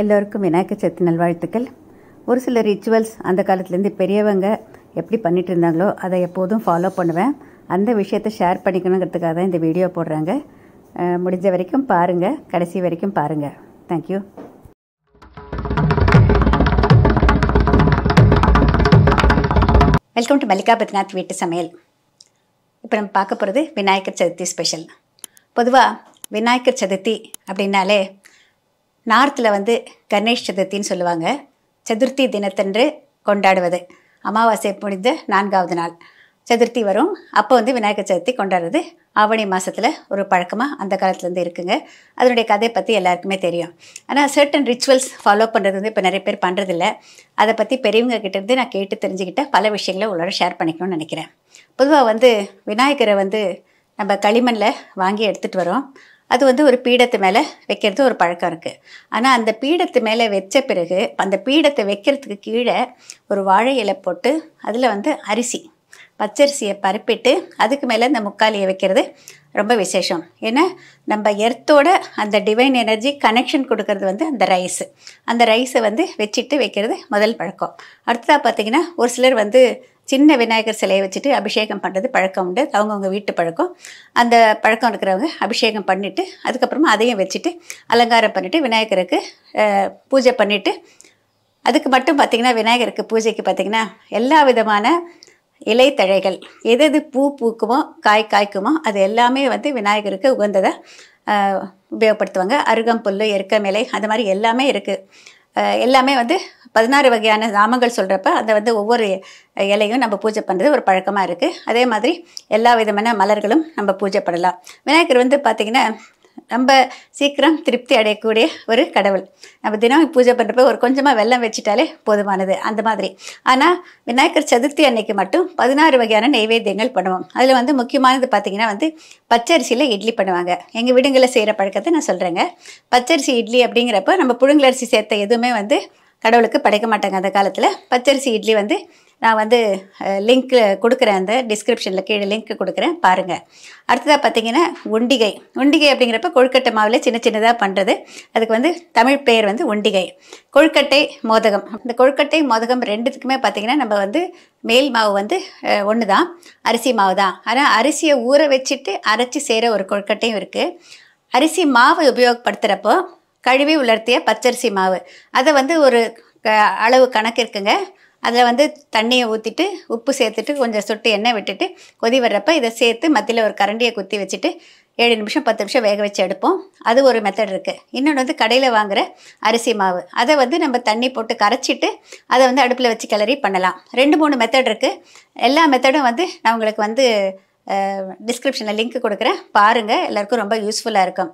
எல்லோருக்கும் விநாயகர் சதுர்த்தி நல்வாழ்த்துக்கள் ஒரு சில ரிச்சுவல்ஸ் அந்த காலத்துலேருந்து பெரியவங்க எப்படி பண்ணிட்டு இருந்தாங்களோ அதை எப்போதும் ஃபாலோ பண்ணுவேன் அந்த விஷயத்தை ஷேர் பண்ணிக்கணுங்கிறதுக்காக தான் இந்த வீடியோ போடுறாங்க முடிஞ்ச வரைக்கும் பாருங்கள் கடைசி வரைக்கும் பாருங்கள் thank you welcome to Mallika Badrinath வீட்டு சமையல் இப்போ நம்ம பார்க்க போகிறது விநாயகர் சதுர்த்தி ஸ்பெஷல் பொதுவாக விநாயகர் சதுர்த்தி அப்படின்னாலே நார்த்தில் வந்து கணேஷ் சதுர்த்தின்னு சொல்லுவாங்க சதுர்த்தி தினத்தன்று கொண்டாடுவது அமாவாசை முடிந்த நான்காவது நாள் சதுர்த்தி வரும் அப்போ வந்து விநாயகர் சதுர்த்தி கொண்டாடுறது ஆவணி மாதத்தில் ஒரு பழக்கமாக அந்த காலத்துலேருந்து இருக்குங்க அதனுடைய கதை பற்றி எல்லாருக்குமே தெரியும் ஆனால் சர்ட்டன் ரிச்சுவல்ஸ் ஃபாலோ பண்ணுறது வந்து இப்போ நிறைய பேர் பண்ணுறதில்ல அதை பற்றி பெரியவங்க கிட்டேருந்து நான் கேட்டு தெரிஞ்சுக்கிட்ட பல விஷயங்களை உங்களோட ஷேர் பண்ணிக்கணும்னு நினைக்கிறேன் பொதுவாக வந்து விநாயகரை வந்து நம்ம களிமண்ணில் வாங்கி எடுத்துகிட்டு வரோம் அது வந்து ஒரு பீடத்து மேலே வைக்கிறது ஒரு பழக்கம் இருக்குது ஆனால் அந்த பீடத்து மேலே வச்ச பிறகு அந்த பீடத்தை வைக்கிறதுக்கு கீழே ஒரு வாழை இலை போட்டு அதில் வந்து அரிசி பச்சரிசியை பரப்பிட்டு அதுக்கு மேலே இந்த முக்காலியை வைக்கிறது ரொம்ப விசேஷம் ஏன்னா நம்ம எர்த்தோட அந்த டிவைன் எனர்ஜி கனெக்ஷன் கொடுக்கறது வந்து அந்த ரைஸு அந்த ரைஸை வந்து வச்சுட்டு வைக்கிறது முதல் பழக்கம் அடுத்ததாக பார்த்திங்கன்னா ஒரு சிலர் வந்து சின்ன விநாயகர் சிலையை வச்சுட்டு அபிஷேகம் பண்ணுறது பழக்கம் உண்டு அவங்கவுங்க வீட்டு பழக்கம் அந்த பழக்கம் இருக்கிறவங்க அபிஷேகம் பண்ணிவிட்டு அதுக்கப்புறமா அதையும் வச்சுட்டு அலங்காரம் பண்ணிவிட்டு விநாயகருக்கு பூஜை பண்ணிவிட்டு அதுக்கு மட்டும் பார்த்திங்கன்னா விநாயகருக்கு பூஜைக்கு பார்த்திங்கன்னா எல்லா விதமான இலைத்தழைகள் எது எது பூ பூக்குமோ காய் காய்க்குமோ அது எல்லாமே வந்து விநாயகருக்கு உகந்ததை உபயோகப்படுத்துவாங்க அருகம்புல் எருக்கமிலை அது மாதிரி எல்லாமே இருக்குது எல்லாமே வந்து பதினாறு வகையான நாமங்கள் சொல்கிறப்ப அந்த வந்து ஒவ்வொரு இலையும் நம்ம பூஜை பண்ணுறது ஒரு பழக்கமாக இருக்குது அதே மாதிரி எல்லா விதமான மலர்களும் நம்ம பூஜை பண்ணலாம் விநாயகர் வந்து பார்த்திங்கன்னா நம்ம சீக்கிரம் திருப்தி அடையக்கூடிய ஒரு கடவுள் நம்ம தினம் பூஜை பண்ணுறப்ப ஒரு கொஞ்சமாக வெள்ளம் வச்சுட்டாலே போதுமானது அந்த மாதிரி ஆனால் விநாயகர் சதுர்த்தி அன்னைக்கு மட்டும் பதினாறு வகையான நைவேத்தியங்கள் பண்ணுவோம் அதில் வந்து முக்கியமானது பார்த்திங்கன்னா வந்து பச்சரிசியில் இட்லி பண்ணுவாங்க எங்கள் வீடுங்களில் செய்கிற பழக்கத்தை நான் சொல்கிறேங்க பச்சரிசி இட்லி அப்படிங்கிறப்ப நம்ம புழுங்கலரிசி சேர்த்த எதுவுமே வந்து கடவுளுக்கு படைக்க மாட்டாங்க அந்த காலத்தில் பச்சரிசி இட்லி வந்து நான் வந்து லிங்க்கு கொடுக்குறேன் அந்த டிஸ்கிரிப்ஷனில் கீழே லிங்க்கு கொடுக்குறேன் பாருங்கள் அடுத்ததாக பார்த்தீங்கன்னா உண்டிகை உண்டிகை அப்படிங்கிறப்ப கொழுக்கட்டை மாவில் சின்ன சின்னதாக பண்ணுறது அதுக்கு வந்து தமிழ் பெயர் வந்து உண்டிகை கொழுக்கட்டை மோதகம் இந்த கொழுக்கட்டை மோதகம் ரெண்டுத்துக்குமே பார்த்திங்கன்னா நம்ம வந்து மேல் மாவு வந்து ஒன்று தான் அரிசி மாவு தான் ஆனால் அரிசியை ஊற வச்சுட்டு அரைச்சி செய்கிற ஒரு கொழுக்கட்டையும் இருக்குது அரிசி மாவை உபயோகப்படுத்துகிறப்போ கழுவி உலர்த்திய பச்சரிசி மாவு அதை வந்து ஒரு அளவு கணக்கு இருக்குங்க அதில் வந்து தண்ணியை ஊற்றிட்டு உப்பு சேர்த்துட்டு கொஞ்சம் சுட்டு எண்ணெய் விட்டுட்டு கொதி வர்றப்ப இதை சேர்த்து மத்தியில் ஒரு கரண்டியை குத்தி வச்சுட்டு ஏழு நிமிஷம் பத்து நிமிஷம் வேக வச்சு எடுப்போம் அது ஒரு மெத்தட் இருக்குது இன்னொன்று வந்து கடையில் வாங்குகிற அரிசி மாவு அதை வந்து நம்ம தண்ணி போட்டு கரைச்சிட்டு அதை வந்து அடுப்பில் வச்சு கிளறி பண்ணலாம் ரெண்டு மூணு மெத்தட் இருக்குது எல்லா மெத்தடும் வந்து நான் உங்களுக்கு வந்து டிஸ்கிரிப்ஷனில் லிங்க் கொடுக்குறேன் பாருங்கள் எல்லாருக்கும் ரொம்ப யூஸ்ஃபுல்லாக இருக்கும்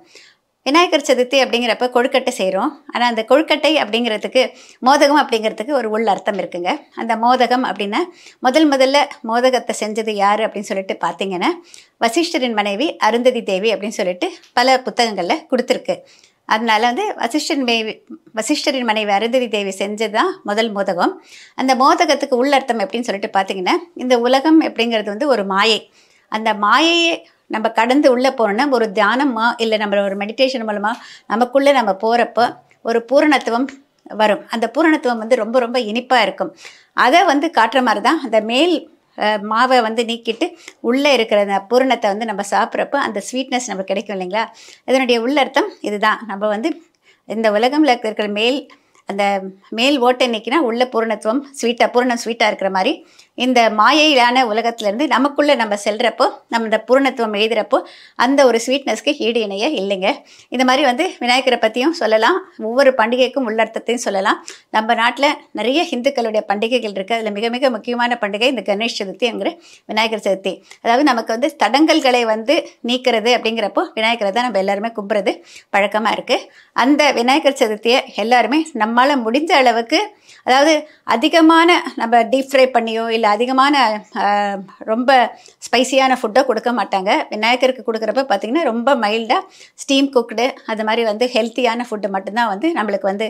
விநாயகர் சதுர்த்தி அப்படிங்கிறப்ப கொழுக்கட்டை செய்கிறோம் ஆனால் அந்த கொழுக்கட்டை அப்படிங்கிறதுக்கு மோதகம் அப்படிங்கிறதுக்கு ஒரு உள் அர்த்தம் இருக்குங்க அந்த மோதகம் அப்படின்னா முதல் முதல்ல மோதகத்தை செஞ்சது யார் அப்படின்னு சொல்லிட்டு பார்த்தீங்கன்னா வசிஷ்டரின் மனைவி அருந்ததி தேவி அப்படின்னு சொல்லிட்டு பல புத்தகங்களில் கொடுத்துருக்கு அதனால் வந்து வசிஷ்டன் மேவி வசிஷ்டரின் மனைவி அருந்ததி தேவி செஞ்சது தான் முதல் மோதகம் அந்த மோதகத்துக்கு உள்ளர்த்தம் எப்படின்னு சொல்லிட்டு பார்த்தீங்கன்னா இந்த உலகம் அப்படிங்கிறது வந்து ஒரு மாயை அந்த மாயையை நம்ம கடந்து உள்ளே போனோம்னா ஒரு தியானமாக இல்லை நம்ம ஒரு மெடிடேஷன் மூலமாக நமக்குள்ளே நம்ம போகிறப்போ ஒரு பூரணத்துவம் வரும் அந்த பூரணத்துவம் வந்து ரொம்ப ரொம்ப இனிப்பாக இருக்கும் அதை வந்து காட்டுற மாதிரி தான் அந்த மேல் மாவை வந்து நீக்கிட்டு உள்ளே இருக்கிற அந்த பூரணத்தை வந்து நம்ம சாப்பிட்றப்போ அந்த ஸ்வீட்னஸ் நமக்கு கிடைக்கும் இல்லைங்களா இதனுடைய உள்ளர்த்தம் இதுதான் நம்ம வந்து இந்த உலகம்ல இருக்கிற மேல் அந்த மேல் ஓட்டை நீக்கினா உள்ள பூரணத்துவம் ஸ்வீட்டாக பூரணம் ஸ்வீட்டாக இருக்கிற மாதிரி இந்த மாயையிலான உலகத்திலேருந்து நமக்குள்ளே நம்ம செல்கிறப்போ நம்ம இந்த பூர்ணத்துவம் எழுதுகிறப்போ அந்த ஒரு ஸ்வீட்னஸ்க்கு ஈடு இணைய இல்லைங்க இந்த மாதிரி வந்து விநாயகரை பற்றியும் சொல்லலாம் ஒவ்வொரு பண்டிகைக்கும் உள்ளர்த்தத்தையும் சொல்லலாம் நம்ம நாட்டில் நிறைய ஹிந்துக்களுடைய பண்டிகைகள் இருக்குது அதில் மிக மிக முக்கியமான பண்டிகை இந்த கணேஷ் சதுர்த்திங்கிற விநாயகர் சதுர்த்தி அதாவது நமக்கு வந்து தடங்கல்களை வந்து நீக்கிறது அப்படிங்கிறப்போ விநாயகரை தான் நம்ம எல்லாருமே கும்புறது பழக்கமாக இருக்குது அந்த விநாயகர் சதுர்த்தியை எல்லாருமே நம்மளால் முடிஞ்ச அளவுக்கு அதாவது அதிகமான நம்ம டீப் ஃப்ரை பண்ணியோ இல்லை அதிகமான ரொம்ப ஸ்பைசியான ஃபுட்டை கொடுக்க மாட்டாங்க விநாயகருக்கு கொடுக்குறப்ப பார்த்திங்கன்னா ரொம்ப மைல்டாக ஸ்டீம் குக்டு அது மாதிரி வந்து ஹெல்த்தியான ஃபுட்டு மட்டும்தான் வந்து நம்மளுக்கு வந்து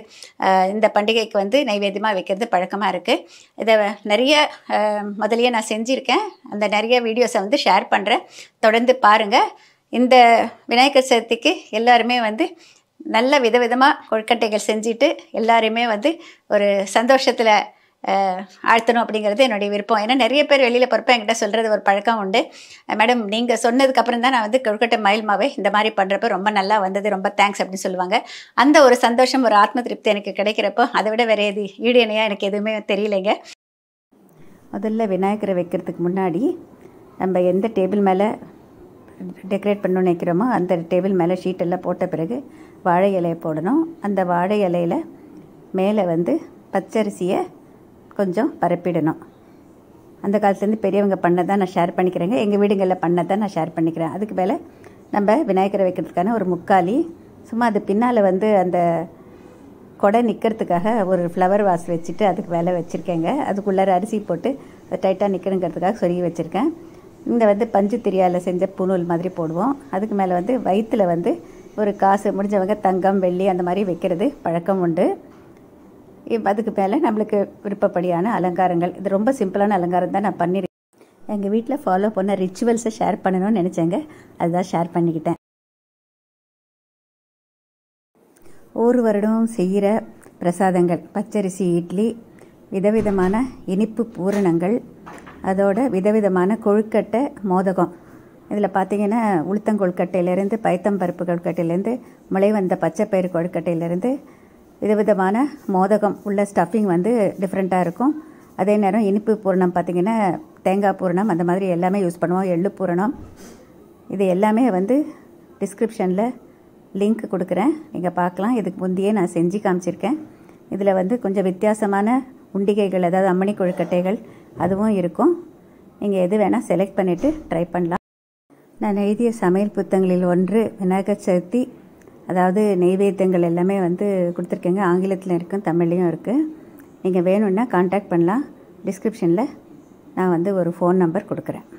இந்த பண்டிகைக்கு வந்து நைவேத்தியமாக வைக்கிறது பழக்கமாக இருக்குது இதை நிறைய முதலியே நான் செஞ்சுருக்கேன் அந்த நிறைய வீடியோஸை வந்து ஷேர் பண்ணுறேன் தொடர்ந்து பாருங்கள் இந்த விநாயகர் சதுர்த்திக்கு எல்லாருமே வந்து நல்ல விதவிதமாக கொழுக்கட்டைகள் செஞ்சுட்டு எல்லாருமே வந்து ஒரு சந்தோஷத்தில் ஆழ்த்தணும் அப்படிங்கிறது என்னுடைய விருப்பம் ஏன்னா நிறைய பேர் வெளியில் பொறுப்பேன் என்கிட்ட சொல்கிறது ஒரு பழக்கம் உண்டு மேடம் நீங்கள் சொன்னதுக்கப்புறம் தான் நான் வந்து கொழுக்கட்டை மயில் மாவை இந்த மாதிரி பண்ணுறப்ப ரொம்ப நல்லா வந்தது ரொம்ப தேங்க்ஸ் அப்படின்னு சொல்லுவாங்க அந்த ஒரு சந்தோஷம் ஒரு ஆத்ம திருப்தி எனக்கு கிடைக்கிறப்போ அதை விட வேறு எது ஈடு இணையாக எனக்கு எதுவுமே தெரியலைங்க முதல்ல விநாயகரை வைக்கிறதுக்கு முன்னாடி நம்ம எந்த டேபிள் மேலே டெக்கரேட் பண்ணணும்னு நினைக்கிறோமோ அந்த டேபிள் மேலே ஷீட்டெல்லாம் போட்ட பிறகு வாழை இலையை போடணும் அந்த வாழை இலையில் மேலே வந்து பச்சரிசியை கொஞ்சம் பரப்பிடணும் அந்த காலத்துலேருந்து பெரியவங்க பண்ணதான் நான் ஷேர் பண்ணிக்கிறேங்க எங்கள் வீடுங்களில் பண்ணதான் நான் ஷேர் பண்ணிக்கிறேன் அதுக்கு மேலே நம்ம விநாயகரை வைக்கிறதுக்கான ஒரு முக்காலி சும்மா அது பின்னால் வந்து அந்த கொடை நிற்கிறதுக்காக ஒரு ஃப்ளவர் வாஸ் வச்சுட்டு அதுக்கு வேலை வச்சுருக்கேங்க அதுக்குள்ளார அரிசி போட்டு டைட்டாக நிற்கணுங்கிறதுக்காக சொருகி வச்சுருக்கேன் இந்த வந்து பஞ்சு திரியாவில் செஞ்ச புனூல் மாதிரி போடுவோம் அதுக்கு மேலே வந்து வயிற்றில் வந்து ஒரு காசு முடிஞ்சவங்க தங்கம் வெள்ளி அந்த மாதிரி வைக்கிறது பழக்கம் உண்டு அதுக்கு மேலே நம்மளுக்கு விருப்பப்படியான அலங்காரங்கள் இது ரொம்ப சிம்பிளான அலங்காரம் தான் நான் பண்ணியிருக்கேன் எங்கள் வீட்டில் ஃபாலோ பண்ண ரிச்சுவல்ஸை ஷேர் பண்ணணும்னு நினச்சேங்க அதுதான் ஷேர் பண்ணிக்கிட்டேன் ஒரு வருடம் செய்கிற பிரசாதங்கள் பச்சரிசி இட்லி விதவிதமான இனிப்பு பூரணங்கள் அதோட விதவிதமான கொழுக்கட்டை மோதகம் இதில் பார்த்தீங்கன்னா உளுத்தங்கொழுக்கட்டையிலேருந்து பைத்தம்பருப்பு கொழுக்கட்டையிலேருந்து முளை வந்த பச்சைப்பயிறு கொழுக்கட்டையிலேருந்து விதவிதமான மோதகம் உள்ள ஸ்டஃபிங் வந்து டிஃப்ரெண்ட்டாக இருக்கும் அதே நேரம் இனிப்பு பூரணம் பார்த்திங்கன்னா தேங்காய் பூரணம் அந்த மாதிரி எல்லாமே யூஸ் பண்ணுவோம் எள்ளு பூரணம் இது எல்லாமே வந்து டிஸ்கிரிப்ஷனில் லிங்க் கொடுக்குறேன் நீங்கள் பார்க்கலாம் இதுக்கு முந்தையே நான் செஞ்சு காமிச்சிருக்கேன் இதில் வந்து கொஞ்சம் வித்தியாசமான உண்டிகைகள் அதாவது அம்மணி கொழுக்கட்டைகள் அதுவும் இருக்கும் நீங்கள் எது வேணால் செலக்ட் பண்ணிவிட்டு ட்ரை பண்ணலாம் நான் எழுதிய சமையல் புத்தகங்களில் ஒன்று விநாயகர் சதுர்த்தி அதாவது நெய்வேத்தியங்கள் எல்லாமே வந்து கொடுத்துருக்கேங்க ஆங்கிலத்தில் இருக்கும் தமிழ்லேயும் இருக்குது நீங்கள் வேணும்னா காண்டாக்ட் பண்ணலாம் டிஸ்கிரிப்ஷனில் நான் வந்து ஒரு ஃபோன் நம்பர் கொடுக்குறேன்